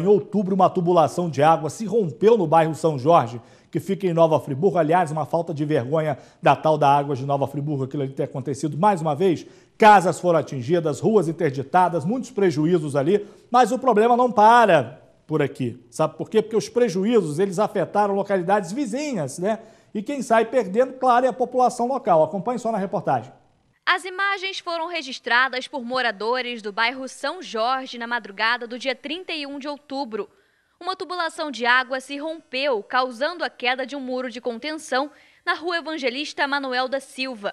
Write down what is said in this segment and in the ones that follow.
Em outubro, uma tubulação de água se rompeu no bairro São Jorge, que fica em Nova Friburgo. Aliás, uma falta de vergonha da tal da água de Nova Friburgo, aquilo ali ter acontecido mais uma vez. Casas foram atingidas, ruas interditadas, muitos prejuízos ali, mas o problema não para por aqui. Sabe por quê? Porque os prejuízos, eles afetaram localidades vizinhas, né? E quem sai perdendo, claro, é a população local. Acompanhe só na reportagem. As imagens foram registradas por moradores do bairro São Jorge na madrugada do dia 31 de outubro. Uma tubulação de água se rompeu, causando a queda de um muro de contenção na rua Evangelista Manuel da Silva.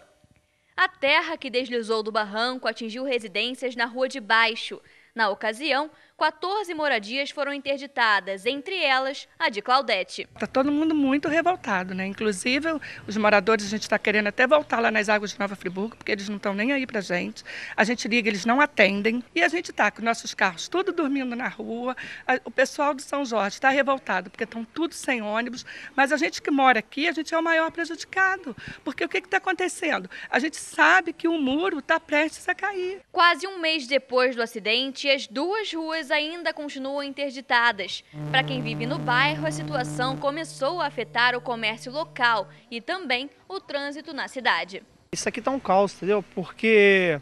A terra que deslizou do barranco atingiu residências na rua de baixo. Na ocasião, 14 moradias foram interditadas, entre elas a de Claudete. Está todo mundo muito revoltado, né? Inclusive, os moradores, a gente está querendo até voltar lá nas águas de Nova Friburgo, porque eles não estão nem aí para gente. A gente liga, eles não atendem. E a gente está com nossos carros tudo dormindo na rua. O pessoal do São Jorge está revoltado, porque estão tudo sem ônibus. Mas a gente que mora aqui, a gente é o maior prejudicado. Porque o que está acontecendo? A gente sabe que o muro está prestes a cair. Quase um mês depois do acidente, as duas ruas ruas ainda continuam interditadas. Para quem vive no bairro, a situação começou a afetar o comércio local e também o trânsito na cidade. Isso aqui está um caos, entendeu? Porque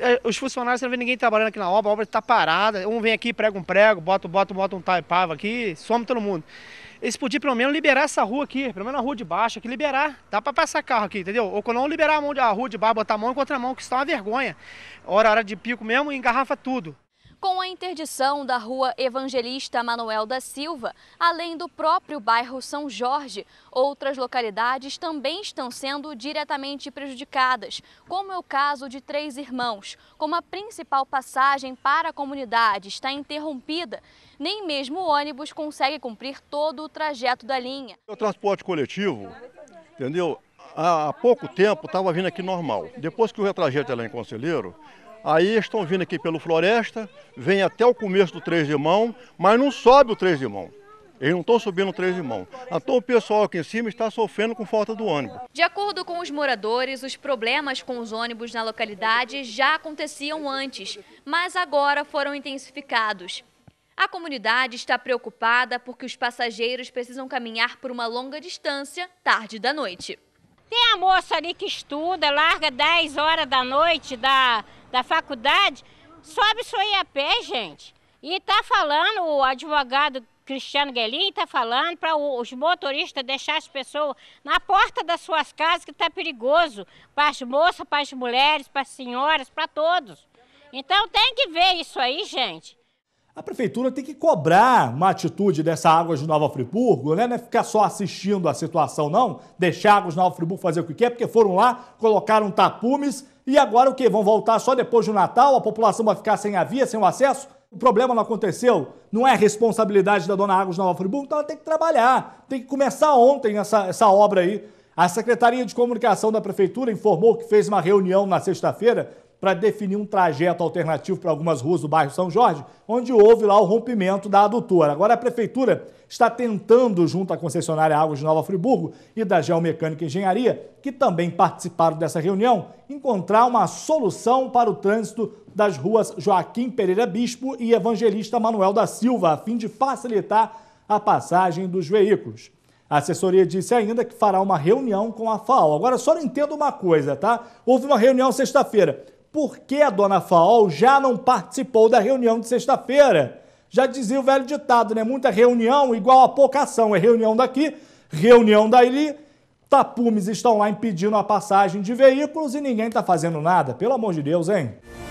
é, os funcionários, você não vê ninguém trabalhando aqui na obra, a obra está parada. Um vem aqui, prega um prego, bota, bota, bota um taipava aqui, some todo mundo. Eles podiam pelo menos liberar essa rua aqui, pelo menos a rua de baixo aqui, liberar. Dá para passar carro aqui, entendeu? Ou quando não liberar a, mão de, a rua de baixo, botar a mão em contramão, que isso tá uma vergonha. Hora, hora de pico mesmo, engarrafa tudo. Com a interdição da rua Evangelista Manuel da Silva, além do próprio bairro São Jorge, outras localidades também estão sendo diretamente prejudicadas, como é o caso de Três Irmãos, como a principal passagem para a comunidade está interrompida, nem mesmo o ônibus consegue cumprir todo o trajeto da linha. É o transporte coletivo, entendeu? Há pouco tempo estava vindo aqui normal. Depois que o retrajeto é lá em Conselheiro, Aí estão vindo aqui pelo Floresta, vem até o começo do Três de Mão, mas não sobe o Três de Mão. Eles não estão subindo o três de mão. Então o pessoal aqui em cima está sofrendo com falta do ônibus. De acordo com os moradores, os problemas com os ônibus na localidade já aconteciam antes, mas agora foram intensificados. A comunidade está preocupada porque os passageiros precisam caminhar por uma longa distância tarde da noite. Tem a moça ali que estuda, larga 10 horas da noite da, da faculdade, sobe a pé gente. E está falando, o advogado Cristiano Guelin está falando para os motoristas deixar as pessoas na porta das suas casas, que está perigoso para as moças, para as mulheres, para as senhoras, para todos. Então tem que ver isso aí, gente a prefeitura tem que cobrar uma atitude dessa Águas de Nova Friburgo, né? Não é ficar só assistindo a situação, não. Deixar Águas de Nova Friburgo fazer o que quer, porque foram lá, colocaram tapumes e agora o quê? Vão voltar só depois do Natal? A população vai ficar sem a via, sem o acesso? O problema não aconteceu, não é responsabilidade da dona Águas Nova Friburgo, então ela tem que trabalhar, tem que começar ontem essa, essa obra aí. A Secretaria de Comunicação da Prefeitura informou que fez uma reunião na sexta-feira para definir um trajeto alternativo para algumas ruas do bairro São Jorge, onde houve lá o rompimento da adutora. Agora a prefeitura está tentando, junto à concessionária Águas de Nova Friburgo e da Geomecânica Engenharia, que também participaram dessa reunião, encontrar uma solução para o trânsito das ruas Joaquim Pereira Bispo e Evangelista Manuel da Silva, a fim de facilitar a passagem dos veículos. A assessoria disse ainda que fará uma reunião com a FAO. Agora, só não entendo uma coisa, tá? Houve uma reunião sexta-feira por que a dona Faol já não participou da reunião de sexta-feira? Já dizia o velho ditado, né? Muita reunião igual a pouca ação. É reunião daqui, reunião daí. Tapumes estão lá impedindo a passagem de veículos e ninguém está fazendo nada. Pelo amor de Deus, hein?